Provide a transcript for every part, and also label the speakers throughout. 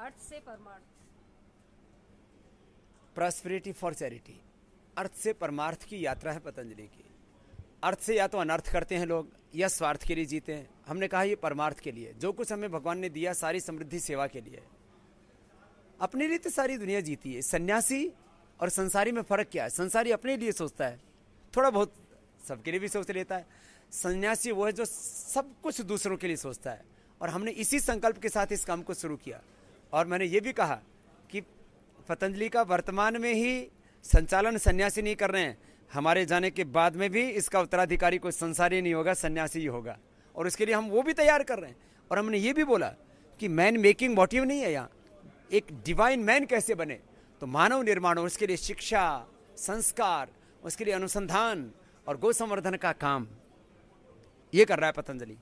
Speaker 1: अर्थ से परमार्थ
Speaker 2: prosperity for charity अर्थ से परमार्थ की यात्रा है पतंजलि की अर्थ से या तो अनर्थ करते हैं लोग या स्वार्थ के लिए जीते हैं हमने कहा ये परमार्थ के लिए जो कुछ हमें भगवान ने दिया सारी समृद्धि सेवा के लिए अपने लिए तो सारी दुनिया जीती है सन्यासी और संसारी में फर्क क्या है संसारी अपने लिए सोचता है थोड़ा बहुत सबके लिए भी सोच लेता है सन्यासी वो है जो सब कुछ दूसरों के लिए सोचता है और हमने इसी संकल्प के साथ इस काम को शुरू किया और मैंने ये भी कहा कि पतंजलि का वर्तमान में ही संचालन सन्यासी नहीं कर रहे हैं हमारे जाने के बाद में भी इसका उत्तराधिकारी कोई संसारी नहीं होगा सन्यासी ही होगा और उसके लिए हम वो भी तैयार कर रहे हैं और हमने ये भी बोला कि मैन मेकिंग मोटिव नहीं है यहाँ एक डिवाइन मैन कैसे बने तो मानव निर्माण और उसके लिए शिक्षा संस्कार उसके लिए अनुसंधान और गो संवर्धन का काम ये कर रहा है पतंजलि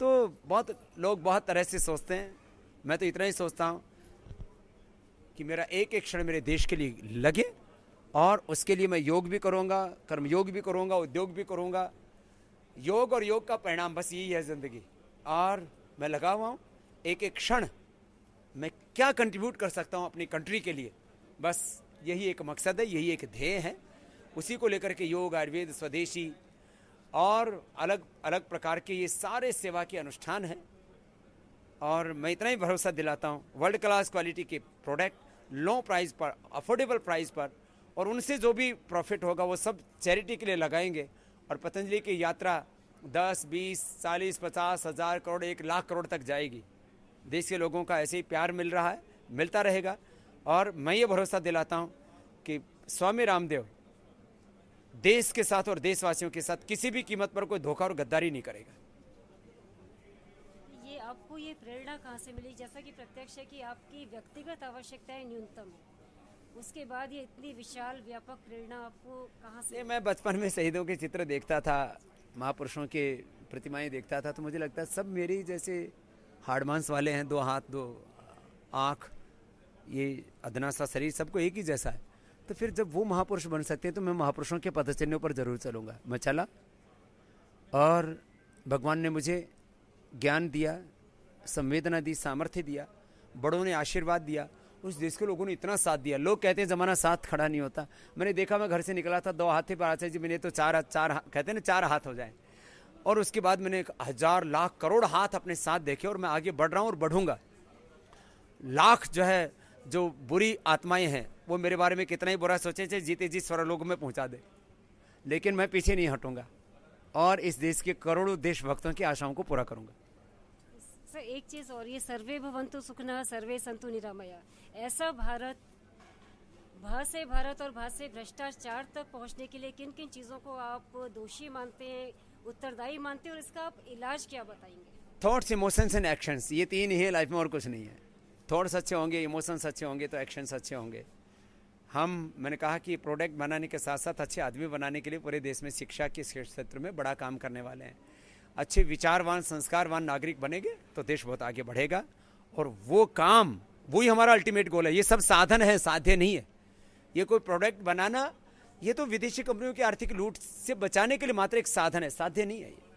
Speaker 2: तो बहुत लोग बहुत तरह से सोचते हैं मैं तो इतना ही सोचता हूँ कि मेरा एक एक क्षण मेरे देश के लिए लगे और उसके लिए मैं योग भी करूँगा कर्मयोग भी करूँगा उद्योग भी करूँगा योग और योग का परिणाम बस यही है ज़िंदगी और मैं लगा हुआ हूँ एक एक क्षण मैं क्या कंट्रीब्यूट कर सकता हूँ अपनी कंट्री के लिए बस यही एक मकसद है यही एक ध्येय है उसी को लेकर के योग आयुर्वेद स्वदेशी और अलग अलग प्रकार के ये सारे सेवा के अनुष्ठान हैं और मैं इतना ही भरोसा दिलाता हूँ वर्ल्ड क्लास क्वालिटी के प्रोडक्ट लो प्राइस पर अफोर्डेबल प्राइस पर और उनसे जो भी प्रॉफिट होगा वो सब चैरिटी के लिए लगाएंगे और पतंजलि की यात्रा 10, 20, 40, पचास हज़ार करोड़ एक लाख करोड़ तक जाएगी देश के लोगों का ऐसे ही प्यार मिल रहा है मिलता रहेगा और मैं ये भरोसा दिलाता हूँ कि स्वामी रामदेव देश के साथ और देशवासियों के साथ किसी भी कीमत पर कोई धोखा और गद्दारी नहीं करेगा
Speaker 1: आपको ये प्रेरणा कहाँ से मिली जैसा कि प्रत्यक्ष है कि आपकी व्यक्तिगत आवश्यकताएं न्यूनतम है उसके बाद ये इतनी विशाल व्यापक प्रेरणा आपको कहाँ से
Speaker 2: मैं बचपन में शहीदों के चित्र देखता था महापुरुषों के प्रतिमाएं देखता था तो मुझे लगता सब मेरे जैसे हार्ड वाले हैं दो हाथ दो आँख ये अदना सा शरीर सबको एक ही जैसा है तो फिर जब वो महापुरुष बन सकते हैं तो मैं महापुरुषों के पदचिन्हों पर ज़रूर चलूँगा मैं चला और भगवान ने मुझे ज्ञान दिया संवेदना दी सामर्थ्य दिया बड़ों ने आशीर्वाद दिया उस देश के लोगों ने इतना साथ दिया लोग कहते हैं ज़माना साथ खड़ा नहीं होता मैंने देखा मैं घर से निकला था दो हाथ थे पर आचार्य जी मैंने तो चार हाथ चार हाथ कहते हैं ना चार हाथ हो जाए और उसके बाद मैंने हज़ार लाख करोड़ हाथ अपने साथ देखे और मैं आगे बढ़ रहा हूँ और बढ़ूँगा लाख जो है जो बुरी आत्माएं हैं वो मेरे बारे में कितना ही बुरा सोचे थे जीते जी स्वरलोक में पहुँचा दे लेकिन मैं पीछे नहीं हटूँगा और इस देश के करोड़ों देशभक्तों की आशाओं को पूरा करूँगा
Speaker 1: सर एक चीज और ये सर्वे भवंतु सुखना सर्वे संतु निरामया ऐसा भारत भा से भारत और भा से भ्रष्टाचार तक पहुंचने के लिए किन किन चीजों को आप दोषी मानते हैं उत्तरदायी मानते हैं और इसका आप इलाज क्या बताएंगे
Speaker 2: थॉट्स इमोशंस एंड एक्शंस ये तीन ही है लाइफ में और कुछ नहीं है थॉट्स अच्छे होंगे इमोशंस अच्छे होंगे तो एक्शंस अच्छे होंगे हम मैंने कहा कि प्रोडक्ट बनाने के साथ साथ अच्छे आदमी बनाने के लिए पूरे देश में शिक्षा के क्षेत्र में बड़ा काम करने वाले हैं अच्छे विचारवान संस्कारवान नागरिक बनेंगे तो देश बहुत आगे बढ़ेगा और वो काम वो ही हमारा अल्टीमेट गोल है ये सब साधन है साध्य नहीं है ये कोई प्रोडक्ट बनाना ये तो विदेशी कंपनियों की आर्थिक लूट से बचाने के लिए मात्र एक साधन है साध्य नहीं है ये